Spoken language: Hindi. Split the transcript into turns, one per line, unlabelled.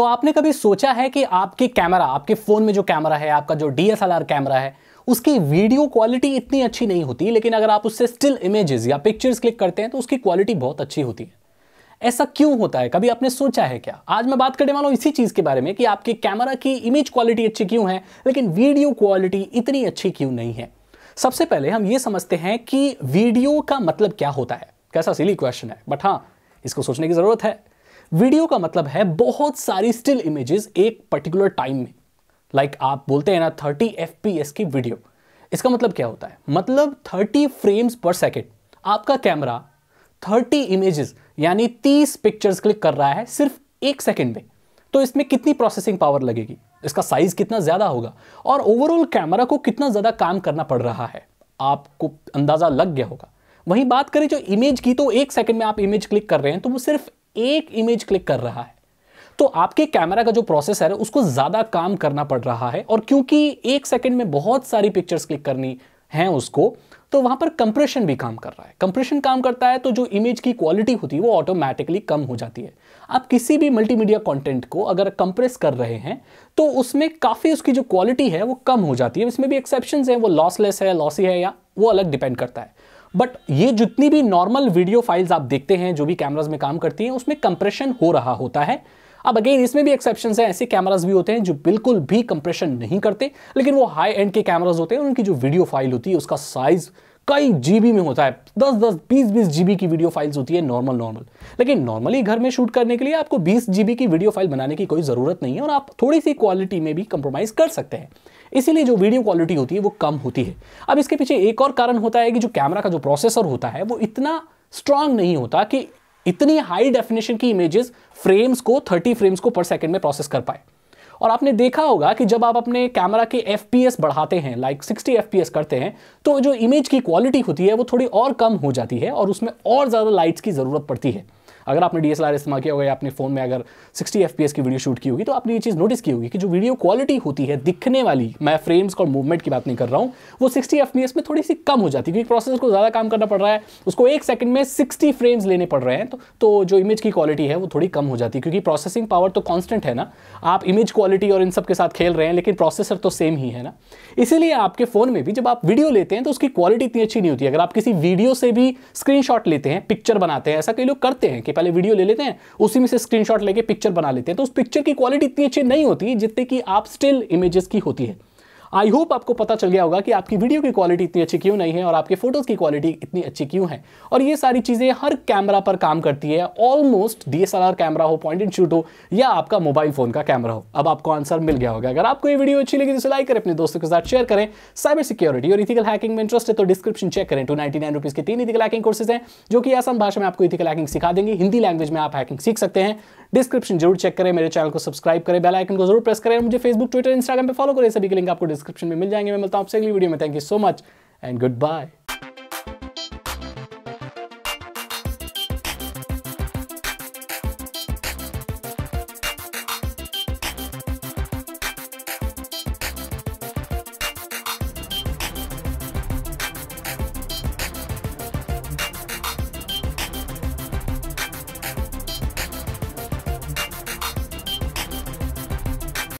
तो आपने कभी सोचा है कि आपके कैमरा आपके फ़ोन में जो कैमरा है आपका जो डी कैमरा है उसकी वीडियो क्वालिटी इतनी अच्छी नहीं होती लेकिन अगर आप उससे स्टिल इमेजेस या पिक्चर्स क्लिक करते हैं तो उसकी क्वालिटी बहुत अच्छी होती है ऐसा क्यों होता है कभी आपने सोचा है क्या आज मैं बात करने वाला हूं इसी चीज़ के बारे में कि आपके कैमरा की इमेज क्वालिटी अच्छी क्यों है लेकिन वीडियो क्वालिटी इतनी अच्छी क्यों नहीं है सबसे पहले हम ये समझते हैं कि वीडियो का मतलब क्या होता है कैसा सिली क्वेश्चन है बट हाँ इसको सोचने की ज़रूरत है वीडियो का मतलब है बहुत सारी स्टिल इमेजेस एक पर्टिकुलर टाइम में लाइक like आप बोलते हैं ना थर्टी एफ की वीडियो इसका मतलब क्या होता है मतलब थर्टी फ्रेम्स पर सेकेंड आपका कैमरा 30 इमेजेस यानी 30 पिक्चर्स क्लिक कर रहा है सिर्फ एक सेकेंड में तो इसमें कितनी प्रोसेसिंग पावर लगेगी इसका साइज कितना ज़्यादा होगा और ओवरऑल कैमरा को कितना ज़्यादा काम करना पड़ रहा है आपको अंदाज़ा लग गया होगा वहीं बात करें जो इमेज की तो एक सेकंड में आप इमेज क्लिक कर रहे हैं तो वो सिर्फ एक इमेज क्लिक कर रहा है तो आपके कैमरा का जो प्रोसेसर है उसको ज़्यादा काम करना पड़ रहा है और क्योंकि एक सेकंड में बहुत सारी पिक्चर्स क्लिक करनी है उसको तो वहां पर कंप्रेशन भी काम कर रहा है कंप्रेशन काम करता है तो जो इमेज की क्वालिटी होती है वो ऑटोमेटिकली कम हो जाती है आप किसी भी मल्टीमीडिया कंटेंट को अगर कंप्रेस कर रहे हैं तो उसमें काफ़ी उसकी जो क्वालिटी है वो कम हो जाती है इसमें भी एक्सेप्शन है वो लॉसलेस है लॉसी है या वो अलग डिपेंड करता है बट ये जितनी भी नॉर्मल वीडियो फाइल्स आप देखते हैं जो भी कैमराज में काम करती हैं उसमें कंप्रेशन हो रहा होता है अब अगेन इसमें भी एक्सेप्शन है ऐसे कैमराज भी होते हैं जो बिल्कुल भी कंप्रेशन नहीं करते लेकिन वो हाई एंड के कैमराज होते हैं उनकी जो वीडियो फाइल होती है उसका साइज़ कई जीबी में होता है दस दस बीस बीस जीबी की वीडियो फाइल्स होती है नॉर्मल नॉर्मल लेकिन नॉर्मली घर में शूट करने के लिए आपको बीस जीबी की वीडियो फाइल बनाने की कोई ज़रूरत नहीं है और आप थोड़ी सी क्वालिटी में भी कंप्रोमाइज़ कर सकते हैं इसीलिए जो वीडियो क्वालिटी होती है वो कम होती है अब इसके पीछे एक और कारण होता है कि जो कैमरा का जो प्रोसेसर होता है वो इतना स्ट्रांग नहीं होता कि इतनी हाई डेफिनेशन की इमेजेस फ्रेम्स को 30 फ्रेम्स को पर सेकंड में प्रोसेस कर पाए और आपने देखा होगा कि जब आप अपने कैमरा के एफ बढ़ाते हैं लाइक सिक्सटी एफ करते हैं तो जो इमेज की क्वालिटी होती है वो थोड़ी और कम हो जाती है और उसमें और ज़्यादा लाइट्स की ज़रूरत पड़ती है अगर आपने डी इस्तेमाल किया होगा या अपने फ़ोन में अगर 60 एफ की वीडियो शूट की होगी तो आपने ये चीज़ नोटिस की होगी कि जो वीडियो क्वालिटी होती है दिखने वाली मैं फ्रेम्स और मूवमेंट की बात नहीं कर रहा हूँ वो सिक्सटी एफ में थोड़ी सी कम हो जाती है क्योंकि प्रोसेसर को ज़्यादा काम करना पड़ रहा है उसको एक सेकंड में सिक्सटी फ्रेम्स लेने पड़ रहे हैं तो, तो जो इमेज की क्वालिटी है वो थोड़ी कम हो जाती है क्योंकि प्रोसेसिंग पावर तो कॉन्स्टेंट है ना आप इमेज क्वालिटी और इन सब के साथ खेल रहे हैं लेकिन प्रोसेसर तो सेम ही है ना इसीलिए आपके फ़ोन में भी जब आप वीडियो लेते हैं तो उसकी क्वालिटी इतनी अच्छी नहीं होती अगर आप किसी वीडियो से भी स्क्रीनशॉट लेते हैं पिक्चर बनाते हैं ऐसा कई लोग करते हैं के पहले वीडियो ले लेते हैं उसी में से स्क्रीनशॉट लेके पिक्चर बना लेते हैं तो उस पिक्चर की क्वालिटी इतनी अच्छी नहीं होती जितनी कि आप स्टिल इमेजेस की होती है आई होप आपको पता चल गया होगा कि आपकी वीडियो की क्वालिटी इतनी अच्छी क्यों नहीं है और आपके फोटोज़ की क्वालिटी इतनी अच्छी क्यों है और ये सारी चीज़ें हर कैमरा पर काम करती है ऑलमोस्ट डी कैमरा हो पॉइंट एंड शूट हो या आपका मोबाइल फ़ोन का कैमरा हो अब आपको आंसर मिल गया होगा अगर आपको ये वीडियो अच्छी लगी तो लाइक करें अपने दोस्तों के साथ शेयर करें साइबर सिक्योरिटी और इथिकल हैकिंग में इंटरेस्ट है तो डिस्क्रिप्शन चेक करें टू नाइनटी नाइन रुपीज़ के तीन इथिकल हैकिंग कोर्सेज हैं जो कि आसान भाषा में आपको इथिकल हैकिंग सिखा देंगे हिंदी लैंग्वेज में आप हैकिंग सीख सकते हैं डिस्क्रिप्शन जरूर चेक करें मेरे चैनल को सब्सक्राइब करें बेल आइकन को जरूर प्रेस करें मुझे फेसबुक ट्विटर इंस्टाग्राम पर फॉलो करें सभी के लिंक आपको डिस्क्रिप्शन में मिल जाएंगे मैं मिलता हूँ आपसे अगली वीडियो में thank you so much and good bye